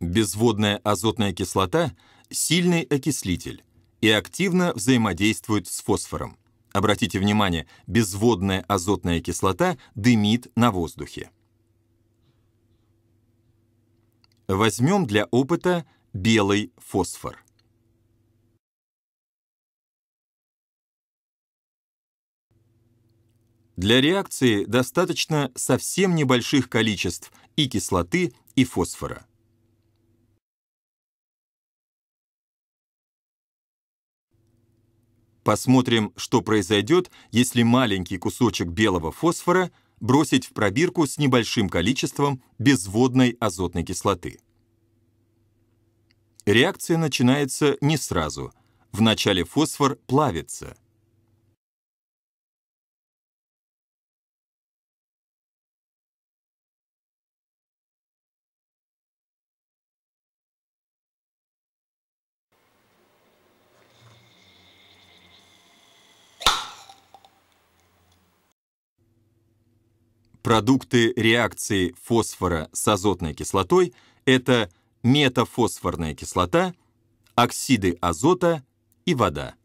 Безводная азотная кислота – сильный окислитель и активно взаимодействует с фосфором. Обратите внимание, безводная азотная кислота дымит на воздухе. Возьмем для опыта белый фосфор. Для реакции достаточно совсем небольших количеств и кислоты, и фосфора. Посмотрим, что произойдет, если маленький кусочек белого фосфора бросить в пробирку с небольшим количеством безводной азотной кислоты. Реакция начинается не сразу. Вначале фосфор плавится – Продукты реакции фосфора с азотной кислотой – это метафосфорная кислота, оксиды азота и вода.